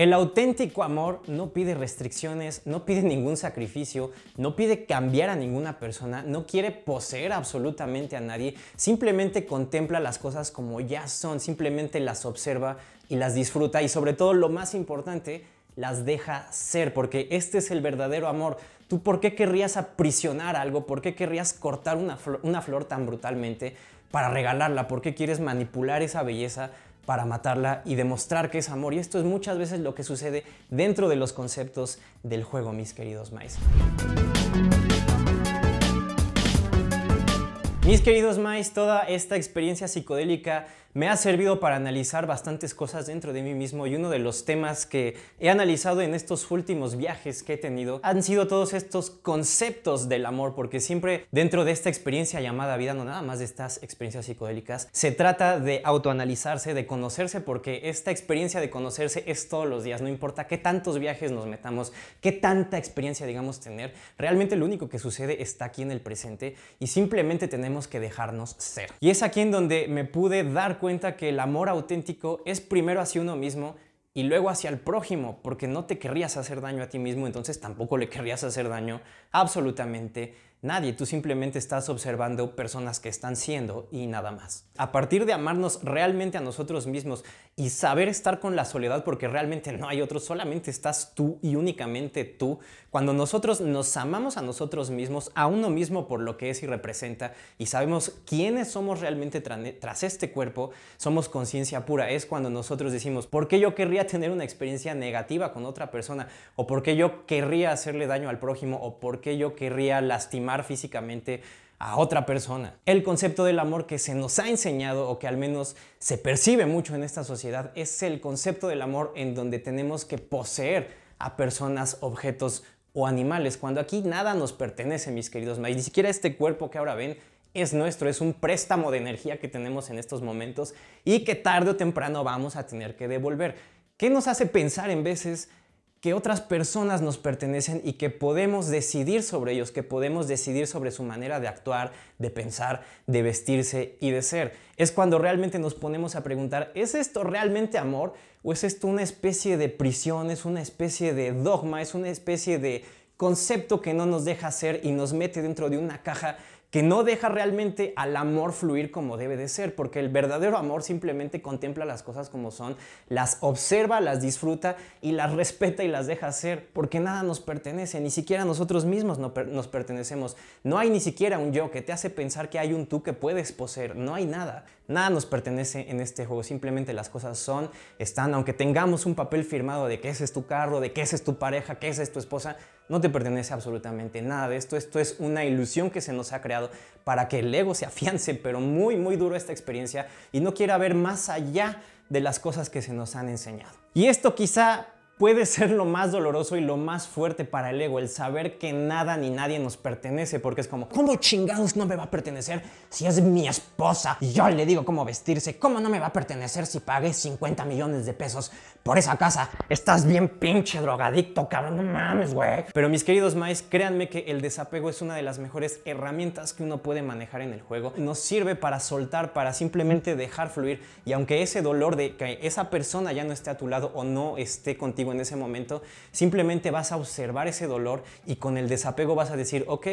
El auténtico amor no pide restricciones, no pide ningún sacrificio, no pide cambiar a ninguna persona, no quiere poseer absolutamente a nadie, simplemente contempla las cosas como ya son, simplemente las observa y las disfruta y sobre todo lo más importante, las deja ser, porque este es el verdadero amor. ¿Tú por qué querrías aprisionar algo? ¿Por qué querrías cortar una flor, tan brutalmente para regalarla? ¿Por qué quieres manipular esa belleza? para matarla y demostrar que es amor. Y esto es muchas veces lo que sucede dentro de los conceptos del juego, mis queridos mice Mis queridos mice toda esta experiencia psicodélica me ha servido para analizar bastantes cosas dentro de mí mismo y uno de los temas que he analizado en estos últimos viajes que he tenido han sido todos estos conceptos del amor, porque siempre dentro de esta experiencia llamada vida, no nada más de estas experiencias psicodélicas, se trata de autoanalizarse, de conocerse, porque esta experiencia de conocerse es todos los días, no importa qué tantos viajes nos metamos, qué tanta experiencia digamos tener, realmente lo único que sucede está aquí en el presente y simplemente tenemos que dejarnos ser. Y es aquí en donde me pude dar cuenta que el amor auténtico es primero hacia uno mismo y luego hacia el prójimo, porque no te querrías hacer daño a ti mismo, entonces tampoco le querrías hacer daño absolutamente nadie. Tú simplemente estás observando personas que están siendo y nada más a partir de amarnos realmente a nosotros mismos y saber estar con la soledad porque realmente no hay otro, solamente estás tú y únicamente tú, cuando nosotros nos amamos a nosotros mismos, a uno mismo por lo que es y representa, y sabemos quiénes somos realmente tras este cuerpo, somos conciencia pura, es cuando nosotros decimos, ¿por qué yo querría tener una experiencia negativa con otra persona? ¿O por qué yo querría hacerle daño al prójimo? ¿O por qué yo querría lastimar físicamente? a otra persona. El concepto del amor que se nos ha enseñado o que al menos se percibe mucho en esta sociedad es el concepto del amor en donde tenemos que poseer a personas, objetos o animales, cuando aquí nada nos pertenece, mis queridos ni siquiera este cuerpo que ahora ven es nuestro, es un préstamo de energía que tenemos en estos momentos y que tarde o temprano vamos a tener que devolver. ¿Qué nos hace pensar en veces que otras personas nos pertenecen y que podemos decidir sobre ellos, que podemos decidir sobre su manera de actuar, de pensar, de vestirse y de ser. Es cuando realmente nos ponemos a preguntar, ¿es esto realmente amor? ¿O es esto una especie de prisión, es una especie de dogma, es una especie de concepto que no nos deja ser y nos mete dentro de una caja que no deja realmente al amor fluir como debe de ser, porque el verdadero amor simplemente contempla las cosas como son, las observa, las disfruta y las respeta y las deja hacer, porque nada nos pertenece, ni siquiera nosotros mismos nos pertenecemos. No hay ni siquiera un yo que te hace pensar que hay un tú que puedes poseer, no hay nada. Nada nos pertenece en este juego, simplemente las cosas son, están, aunque tengamos un papel firmado de que ese es tu carro, de que esa es tu pareja, que esa es tu esposa, no te pertenece absolutamente nada de esto. Esto es una ilusión que se nos ha creado para que el ego se afiance, pero muy, muy duro esta experiencia y no quiera ver más allá de las cosas que se nos han enseñado. Y esto quizá puede ser lo más doloroso y lo más fuerte para el ego, el saber que nada ni nadie nos pertenece, porque es como, ¿cómo chingados no me va a pertenecer si es mi esposa? Y yo le digo cómo vestirse, ¿cómo no me va a pertenecer si pagué 50 millones de pesos por esa casa? Estás bien pinche drogadicto, cabrón, no mames, güey. Pero mis queridos maes, créanme que el desapego es una de las mejores herramientas que uno puede manejar en el juego. Nos sirve para soltar, para simplemente dejar fluir, y aunque ese dolor de que esa persona ya no esté a tu lado o no esté contigo, en ese momento, simplemente vas a observar ese dolor y con el desapego vas a decir, ok,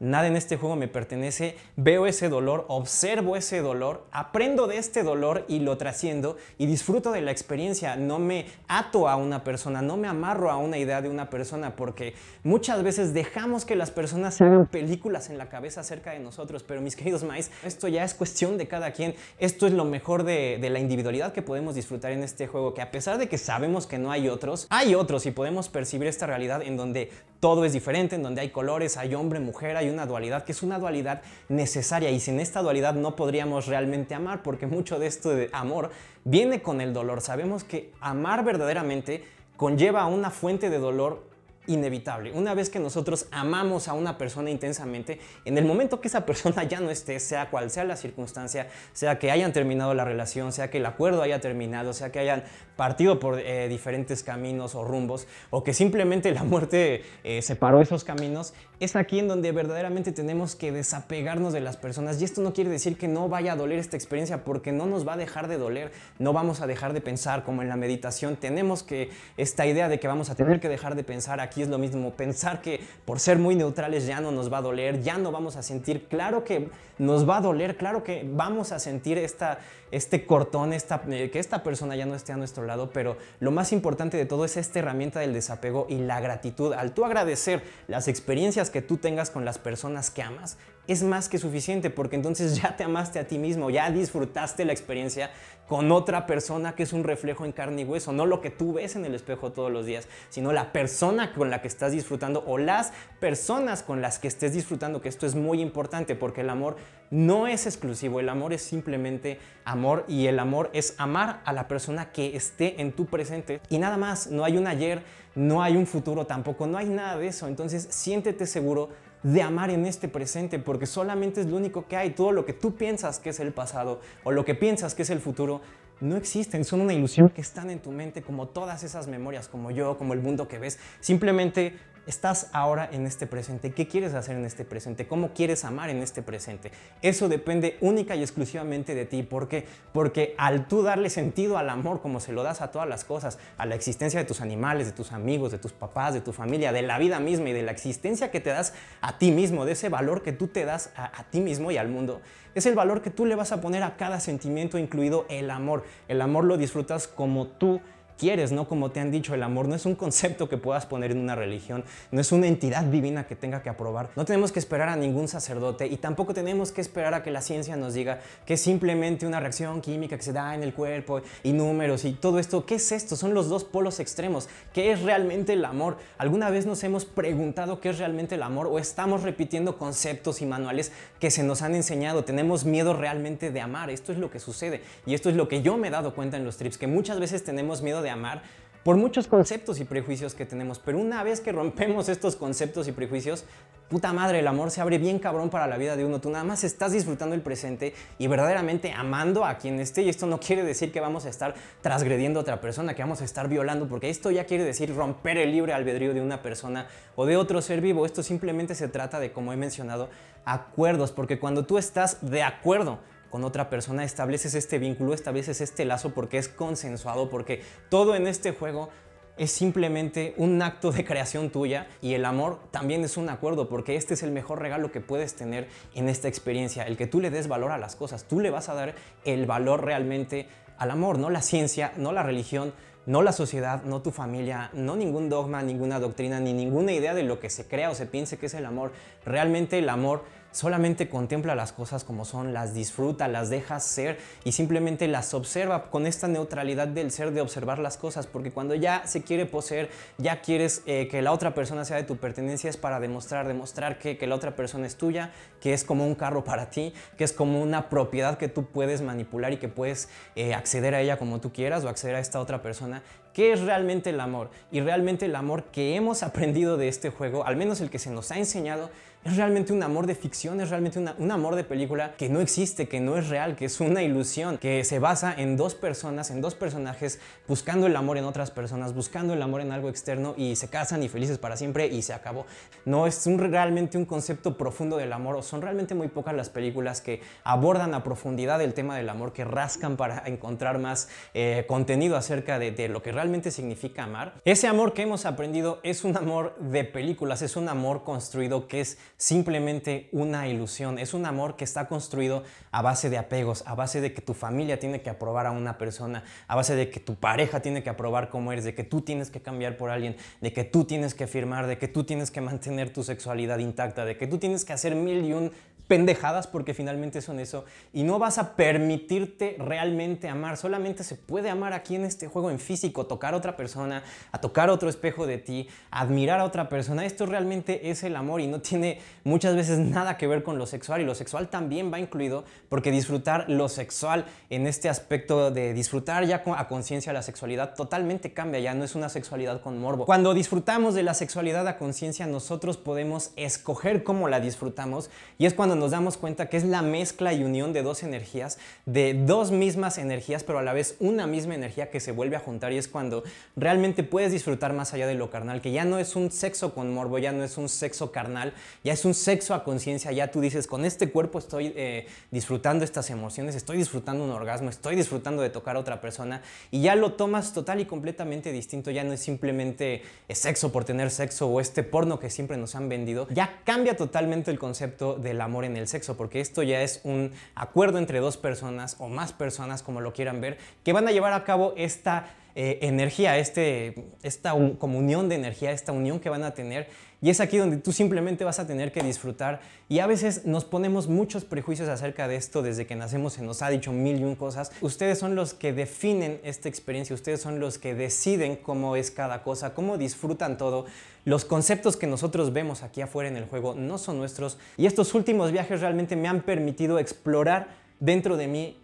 nada en este juego me pertenece, veo ese dolor, observo ese dolor, aprendo de este dolor y lo trasciendo y disfruto de la experiencia, no me ato a una persona, no me amarro a una idea de una persona, porque muchas veces dejamos que las personas hagan películas en la cabeza acerca de nosotros, pero mis queridos maíz, esto ya es cuestión de cada quien, esto es lo mejor de, la individualidad que podemos disfrutar en este juego, que a pesar de que sabemos que no hay otros, hay otros y podemos percibir esta realidad en donde todo es diferente, en donde hay colores, hay hombre, mujer, hay una dualidad que es una dualidad necesaria y sin esta dualidad no podríamos realmente amar porque mucho de esto de amor viene con el dolor. Sabemos que amar verdaderamente conlleva una fuente de dolor inevitable. Una vez que nosotros amamos a una persona intensamente, en el momento que esa persona ya no esté, sea cual sea la circunstancia, sea que hayan terminado la relación, sea que el acuerdo haya terminado, sea que hayan partido por eh, diferentes caminos o rumbos, o que simplemente la muerte eh, separó esos caminos, es aquí en donde verdaderamente tenemos que desapegarnos de las personas y esto no quiere decir que no vaya a doler esta experiencia porque no nos va a dejar de doler, no vamos a dejar de pensar como en la meditación, tenemos que esta idea de que vamos a tener que dejar de pensar, aquí es lo mismo, pensar que por ser muy neutrales ya no nos va a doler, ya no vamos a sentir, claro que nos va a doler, claro que vamos a sentir esta este cortón, esta, eh, que esta persona ya no esté a nuestro lado, pero lo más importante de todo es esta herramienta del desapego y la gratitud. Al tú agradecer las experiencias que tú tengas con las personas que amas, es más que suficiente porque entonces ya te amaste a ti mismo, ya disfrutaste la experiencia con otra persona que es un reflejo en carne y hueso, no lo que tú ves en el espejo todos los días, sino la persona con la que estás disfrutando o las personas con las que estés disfrutando, que esto es muy importante porque el amor no es exclusivo, el amor es simplemente amor y el amor es amar a la persona que esté en tu presente y nada más, no hay un ayer, no hay un futuro tampoco, no hay nada de eso, entonces siéntete seguro de amar en este presente, porque solamente es lo único que hay. Todo lo que tú piensas que es el pasado o lo que piensas que es el futuro, no existen, son una ilusión que están en tu mente, como todas esas memorias, como yo, como el mundo que ves. Simplemente estás ahora en este presente, qué quieres hacer en este presente, cómo quieres amar en este presente. Eso depende única y exclusivamente de ti. ¿Por qué? Porque al tú darle sentido al amor como se lo das a todas las cosas, a la existencia de tus animales, de tus amigos, de tus papás, de tu familia, de la vida misma y de la existencia que te das a ti mismo, de ese valor que tú te das a, a ti mismo y al mundo, es el valor que tú le vas a poner a cada sentimiento, incluido el amor. El amor lo disfrutas como tú quieres, ¿no? Como te han dicho, el amor no es un concepto que puedas poner en una religión, no es una entidad divina que tenga que aprobar. No tenemos que esperar a ningún sacerdote y tampoco tenemos que esperar a que la ciencia nos diga que es simplemente una reacción química que se da en el cuerpo y números y todo esto. ¿Qué es esto? Son los dos polos extremos. ¿Qué es realmente el amor? ¿Alguna vez nos hemos preguntado qué es realmente el amor o estamos repitiendo conceptos y manuales que se nos han enseñado? Tenemos miedo realmente de amar. Esto es lo que sucede y esto es lo que yo me he dado cuenta en los trips, que muchas veces tenemos miedo de amar por muchos conceptos y prejuicios que tenemos, pero una vez que rompemos estos conceptos y prejuicios, puta madre, el amor se abre bien cabrón para la vida de uno. Tú nada más estás disfrutando el presente y verdaderamente amando a quien esté. Y esto no quiere decir que vamos a estar transgrediendo a otra persona, que vamos a estar violando, porque esto ya quiere decir romper el libre albedrío de una persona o de otro ser vivo. Esto simplemente se trata de, como he mencionado, acuerdos, porque cuando tú estás de acuerdo con otra persona, estableces este vínculo, estableces este lazo porque es consensuado, porque todo en este juego es simplemente un acto de creación tuya y el amor también es un acuerdo porque este es el mejor regalo que puedes tener en esta experiencia, el que tú le des valor a las cosas, tú le vas a dar el valor realmente al amor, no la ciencia, no la religión, no la sociedad, no tu familia, no ningún dogma, ninguna doctrina, ni ninguna idea de lo que se crea o se piense que es el amor. Realmente el amor solamente contempla las cosas como son, las disfruta, las deja ser y simplemente las observa con esta neutralidad del ser de observar las cosas, porque cuando ya se quiere poseer, ya quieres eh, que la otra persona sea de tu pertenencia, es para demostrar, demostrar que, la otra persona es tuya, que es como un carro para ti, que es como una propiedad que tú puedes manipular y que puedes eh, acceder a ella como tú quieras o acceder a esta otra persona ¿Qué es realmente el amor? Y realmente el amor que hemos aprendido de este juego, al menos el que se nos ha enseñado, es realmente un amor de ficción, es realmente un amor de película que no existe, que no es real, que es una ilusión, que se basa en dos personas, en dos personajes, buscando el amor en otras personas, buscando el amor en algo externo y se casan y felices para siempre y se acabó. No es realmente un concepto profundo del amor o son realmente muy pocas las películas que abordan a profundidad el tema del amor, que rascan para encontrar más eh, contenido acerca de lo que realmente significa amar. Ese amor que hemos aprendido es un amor de películas, es un amor construido que es simplemente una ilusión. Es un amor que está construido a base de apegos, a base de que tu familia tiene que aprobar a una persona, a base de que tu pareja tiene que aprobar cómo eres, de que tú tienes que cambiar por alguien, de que tú tienes que firmar, de que tú tienes que mantener tu sexualidad intacta, de que tú tienes que hacer mil y un pendejadas porque finalmente son eso y no vas a permitirte realmente amar, solamente se puede amar aquí en este juego en físico, tocar a otra persona, a tocar otro espejo de ti, admirar a otra persona, esto realmente es el amor y no tiene muchas veces nada que ver con lo sexual y lo sexual también va incluido porque disfrutar lo sexual en este aspecto de disfrutar ya a conciencia la sexualidad totalmente cambia, ya no es una sexualidad con morbo. Cuando disfrutamos de la sexualidad a conciencia nosotros podemos escoger cómo la disfrutamos y es cuando nos damos cuenta que es la mezcla y unión de dos energías, de dos mismas energías, pero a la vez una misma energía que se vuelve a juntar y es cuando realmente puedes disfrutar más allá de lo carnal, que ya no es un sexo con morbo, ya no es un sexo carnal, ya es un sexo a conciencia, ya tú dices, con este cuerpo estoy eh, disfrutando estas emociones, estoy disfrutando un orgasmo, estoy disfrutando de tocar a otra persona y ya lo tomas total y completamente distinto, ya no es simplemente sexo por tener sexo o este porno que siempre nos han vendido, ya cambia totalmente el concepto del amor en el sexo, porque esto ya es un acuerdo entre dos personas o más personas, como lo quieran ver, que van a llevar a cabo esta eh, energía, este, esta comunión de energía, esta unión que van a tener. Y es aquí donde tú simplemente vas a tener que disfrutar. Y a veces nos ponemos muchos prejuicios acerca de esto. Desde que nacemos se nos ha dicho mil y un cosas. Ustedes son los que definen esta experiencia. Ustedes son los que deciden cómo es cada cosa, cómo disfrutan todo. Los conceptos que nosotros vemos aquí afuera en el juego no son nuestros. Y estos últimos viajes realmente me han permitido explorar dentro de mí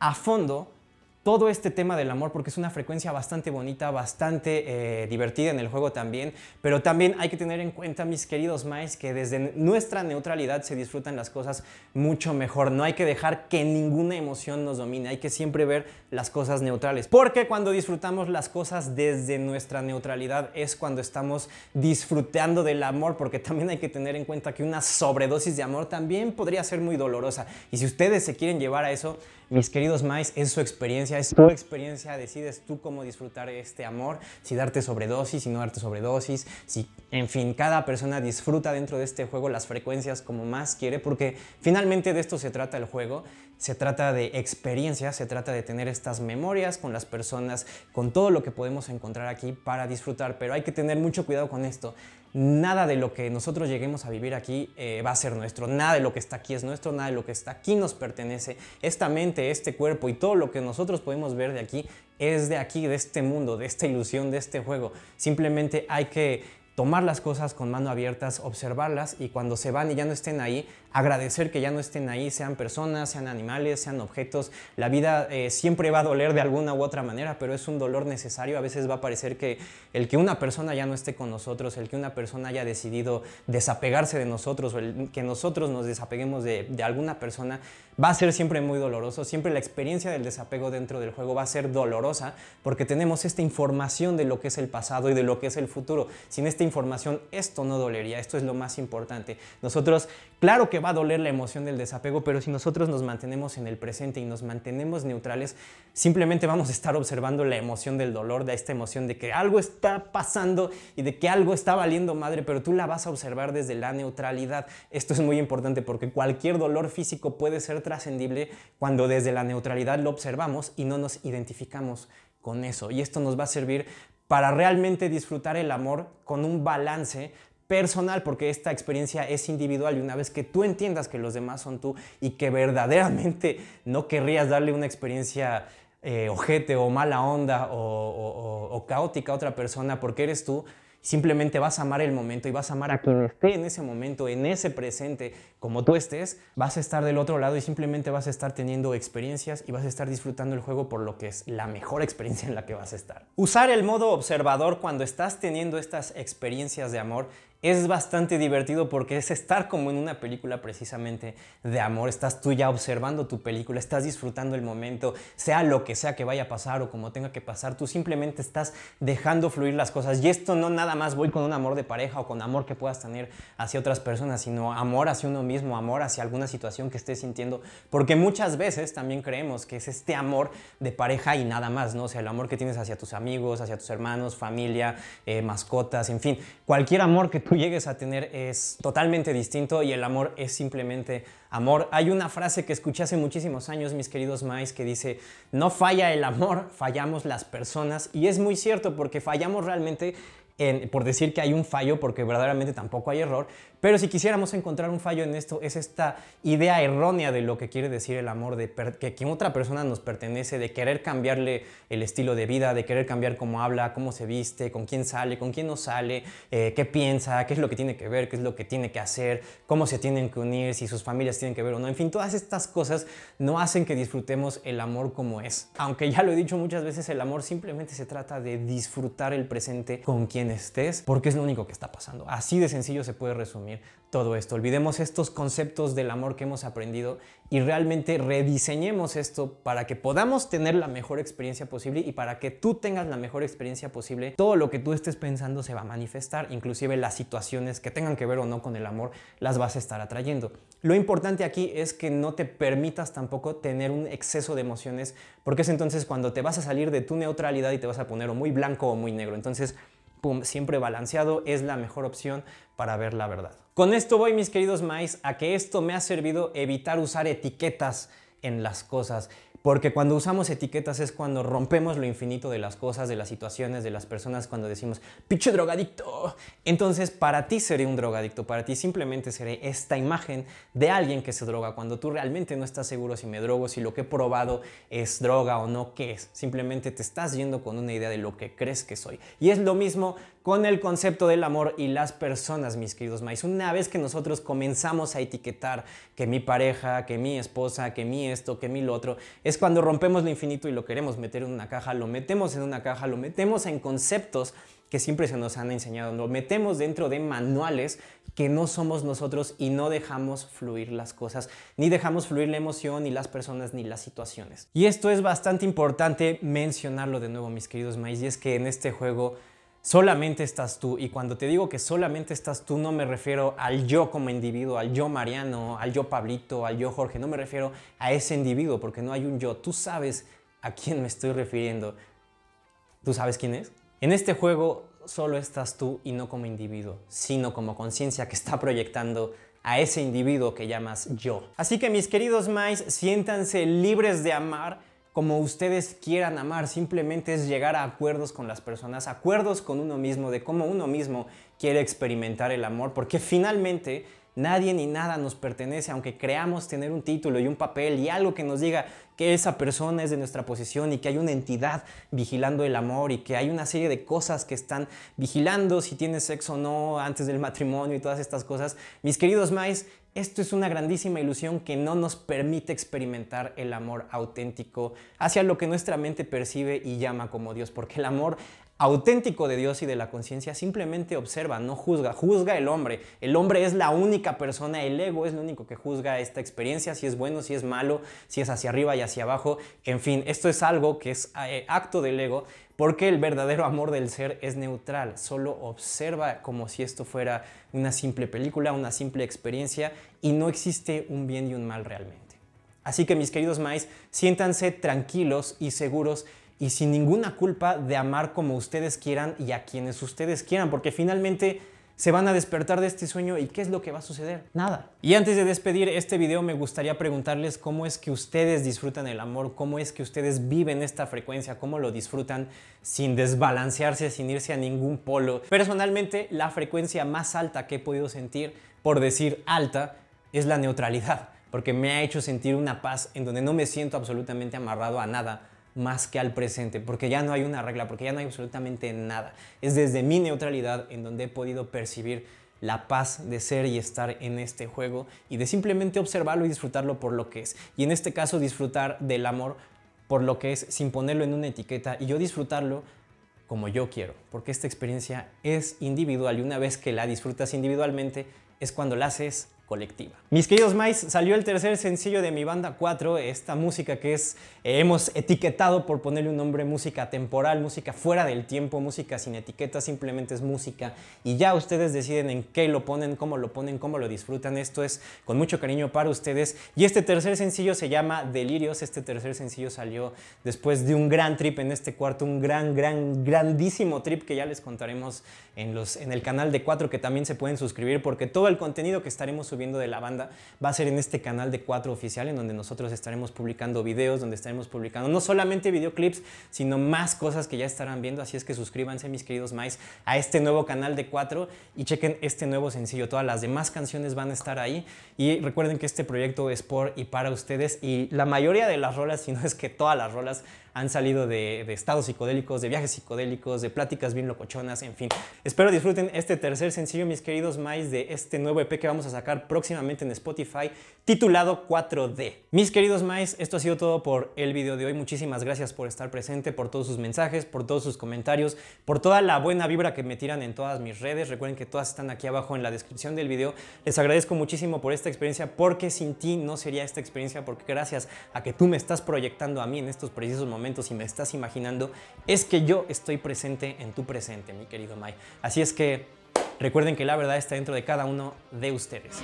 a fondo todo este tema del amor porque es una frecuencia bastante bonita, bastante eh, divertida en el juego también, pero también hay que tener en cuenta, mis queridos maes, que desde nuestra neutralidad se disfrutan las cosas mucho mejor. No hay que dejar que ninguna emoción nos domine, hay que siempre ver las cosas neutrales, porque cuando disfrutamos las cosas desde nuestra neutralidad es cuando estamos disfrutando del amor, porque también hay que tener en cuenta que una sobredosis de amor también podría ser muy dolorosa. Y si ustedes se quieren llevar a eso, mis queridos mais, es su experiencia, es tu experiencia, decides tú cómo disfrutar este amor, si darte sobredosis, si no darte sobredosis, si, en fin, cada persona disfruta dentro de este juego las frecuencias como más quiere, porque finalmente de esto se trata el juego, se trata de experiencia, se trata de tener estas memorias con las personas, con todo lo que podemos encontrar aquí para disfrutar, pero hay que tener mucho cuidado con esto nada de lo que nosotros lleguemos a vivir aquí eh, va a ser nuestro, nada de lo que está aquí es nuestro, nada de lo que está aquí nos pertenece. Esta mente, este cuerpo y todo lo que nosotros podemos ver de aquí es de aquí, de este mundo, de esta ilusión, de este juego. Simplemente hay que tomar las cosas con mano abiertas, observarlas y cuando se van y ya no estén ahí, agradecer que ya no estén ahí, sean personas, sean animales, sean objetos. La vida eh, siempre va a doler de alguna u otra manera, pero es un dolor necesario. A veces va a parecer que el que una persona ya no esté con nosotros, el que una persona haya decidido desapegarse de nosotros o el que nosotros nos desapeguemos de, de alguna persona, va a ser siempre muy doloroso. Siempre la experiencia del desapego dentro del juego va a ser dolorosa porque tenemos esta información de lo que es el pasado y de lo que es el futuro. Sin este información, esto no dolería, esto es lo más importante. Nosotros, claro que va a doler la emoción del desapego, pero si nosotros nos mantenemos en el presente y nos mantenemos neutrales, simplemente vamos a estar observando la emoción del dolor, de esta emoción de que algo está pasando y de que algo está valiendo madre, pero tú la vas a observar desde la neutralidad. Esto es muy importante porque cualquier dolor físico puede ser trascendible cuando desde la neutralidad lo observamos y no nos identificamos con eso. Y esto nos va a servir para realmente disfrutar el amor con un balance personal, porque esta experiencia es individual y una vez que tú entiendas que los demás son tú y que verdaderamente no querrías darle una experiencia eh, ojete o mala onda o caótica a otra persona porque eres tú, Simplemente vas a amar el momento y vas a amar a quien esté en ese momento, en ese presente, como tú estés, vas a estar del otro lado y simplemente vas a estar teniendo experiencias y vas a estar disfrutando el juego por lo que es la mejor experiencia en la que vas a estar. Usar el modo observador cuando estás teniendo estas experiencias de amor es bastante divertido porque es estar como en una película precisamente de amor. Estás tú ya observando tu película, estás disfrutando el momento, sea lo que sea que vaya a pasar o como tenga que pasar, tú simplemente estás dejando fluir las cosas. Y esto no nada más voy con un amor de pareja o con amor que puedas tener hacia otras personas, sino amor hacia uno mismo, amor hacia alguna situación que estés sintiendo. Porque muchas veces también creemos que es este amor de pareja y nada más, ¿no? O sea, el amor que tienes hacia tus amigos, hacia tus hermanos, familia, eh, mascotas, en fin, cualquier amor que tú llegues a tener es totalmente distinto y el amor es simplemente amor. Hay una frase que escuché hace muchísimos años, mis queridos mais, que dice, no falla el amor, fallamos las personas. Y es muy cierto porque fallamos realmente por decir que hay un fallo, porque verdaderamente tampoco hay error, pero si quisiéramos encontrar un fallo en esto, es esta idea errónea de lo que quiere decir el amor, de que, que otra persona nos pertenece, de querer cambiarle el estilo de vida, de querer cambiar cómo habla, cómo se viste, con quién sale, con quién no sale, eh, qué piensa, qué es lo que tiene que ver, qué es lo que tiene que hacer, cómo se tienen que unir, si sus familias tienen que ver o no. En fin, todas estas cosas no hacen que disfrutemos el amor como es. Aunque ya lo he dicho muchas veces, el amor simplemente se trata de disfrutar el presente con quien estés, porque es lo único que está pasando. Así de sencillo se puede resumir todo esto. Olvidemos estos conceptos del amor que hemos aprendido y realmente rediseñemos esto para que podamos tener la mejor experiencia posible y para que tú tengas la mejor experiencia posible. Todo lo que tú estés pensando se va a manifestar, inclusive las situaciones que tengan que ver o no con el amor las vas a estar atrayendo. Lo importante aquí es que no te permitas tampoco tener un exceso de emociones, porque es entonces cuando te vas a salir de tu neutralidad y te vas a poner o muy blanco o muy negro. Entonces, pum, siempre balanceado es la mejor opción para ver la verdad. Con esto voy, mis queridos maíz, a que esto me ha servido evitar usar etiquetas en las cosas. Porque cuando usamos etiquetas es cuando rompemos lo infinito de las cosas, de las situaciones, de las personas, cuando decimos, pinche drogadicto. Entonces, para ti seré un drogadicto, para ti simplemente seré esta imagen de alguien que se droga, cuando tú realmente no estás seguro si me drogo, si lo que he probado es droga o no, qué es. Simplemente te estás yendo con una idea de lo que crees que soy. Y es lo mismo con el concepto del amor y las personas, mis queridos maíz. Una vez que nosotros comenzamos a etiquetar que mi pareja, que mi esposa, que mi esto, que mi lo otro, es cuando rompemos lo infinito y lo queremos meter en una caja, lo metemos en una caja, lo metemos en conceptos que siempre se nos han enseñado, lo metemos dentro de manuales que no somos nosotros y no dejamos fluir las cosas, ni dejamos fluir la emoción, ni las personas, ni las situaciones. Y esto es bastante importante mencionarlo de nuevo, mis queridos maíz, y es que en este juego solamente estás tú. Y cuando te digo que solamente estás tú, no me refiero al yo como individuo, al yo Mariano, al yo Pablito, al yo Jorge, no me refiero a ese individuo, porque no hay un yo. Tú sabes a quién me estoy refiriendo. ¿Tú sabes quién es? En este juego solo estás tú y no como individuo, sino como conciencia que está proyectando a ese individuo que llamas yo. Así que mis queridos mais, siéntanse libres de amar como ustedes quieran amar, simplemente es llegar a acuerdos con las personas, acuerdos con uno mismo de cómo uno mismo quiere experimentar el amor, porque finalmente Nadie ni nada nos pertenece, aunque creamos tener un título y un papel y algo que nos diga que esa persona es de nuestra posición y que hay una entidad vigilando el amor y que hay una serie de cosas que están vigilando si tienes sexo o no antes del matrimonio y todas estas cosas. Mis queridos mais, esto es una grandísima ilusión que no nos permite experimentar el amor auténtico hacia lo que nuestra mente percibe y llama como Dios, porque el amor auténtico de Dios y de la conciencia simplemente observa, no juzga, juzga el hombre. El hombre es la única persona, el ego es lo único que juzga esta experiencia, si es bueno, si es malo, si es hacia arriba y hacia abajo. En fin, esto es algo que es eh, acto del ego, porque el verdadero amor del ser es neutral, solo observa como si esto fuera una simple película, una simple experiencia, y no existe un bien y un mal realmente. Así que mis queridos maíz, siéntanse tranquilos y seguros y sin ninguna culpa de amar como ustedes quieran y a quienes ustedes quieran, porque finalmente se van a despertar de este sueño y qué es lo que va a suceder. Nada. Y antes de despedir este video me gustaría preguntarles cómo es que ustedes disfrutan el amor, cómo es que ustedes viven esta frecuencia, cómo lo disfrutan sin desbalancearse, sin irse a ningún polo. Personalmente la frecuencia más alta que he podido sentir, por decir alta, es la neutralidad, porque me ha hecho sentir una paz en donde no me siento absolutamente amarrado a nada más que al presente, porque ya no hay una regla, porque ya no hay absolutamente nada. Es desde mi neutralidad en donde he podido percibir la paz de ser y estar en este juego y de simplemente observarlo y disfrutarlo por lo que es. Y en este caso disfrutar del amor por lo que es sin ponerlo en una etiqueta y yo disfrutarlo como yo quiero, porque esta experiencia es individual y una vez que la disfrutas individualmente es cuando la haces mis queridos Mais, salió el tercer sencillo de mi banda 4, esta música que es eh, hemos etiquetado por ponerle un nombre música temporal, música fuera del tiempo, música sin etiqueta, simplemente es música y ya ustedes deciden en qué lo ponen, cómo lo ponen, cómo lo disfrutan. Esto es con mucho cariño para ustedes y este tercer sencillo se llama Delirios. Este tercer sencillo salió después de un gran trip en este cuarto, un gran gran grandísimo trip que ya les contaremos en los en el canal de 4 que también se pueden suscribir porque todo el contenido que estaremos subiendo de la banda va a ser en este canal de 4 oficial en donde nosotros estaremos publicando videos, donde estaremos publicando no solamente videoclips, sino más cosas que ya estarán viendo, así es que suscríbanse mis queridos mais a este nuevo canal de 4 y chequen este nuevo sencillo, todas las demás canciones van a estar ahí y recuerden que este proyecto es por y para ustedes y la mayoría de las rolas, si no es que todas las rolas han salido de, estados psicodélicos, de viajes psicodélicos, de pláticas bien locochonas, en fin. Espero disfruten este tercer sencillo, mis queridos mais, de este nuevo EP que vamos a sacar próximamente en Spotify, titulado 4D. Mis queridos mais, esto ha sido todo por el video de hoy. Muchísimas gracias por estar presente, por todos sus mensajes, por todos sus comentarios, por toda la buena vibra que me tiran en todas mis redes. Recuerden que todas están aquí abajo en la descripción del video. Les agradezco muchísimo por esta experiencia, porque sin ti no sería esta experiencia, porque gracias a que tú me estás proyectando a mí en estos precisos momentos, si me estás imaginando, es que yo estoy presente en tu presente, mi querido Mai. Así es que recuerden que la verdad está dentro de cada uno de ustedes.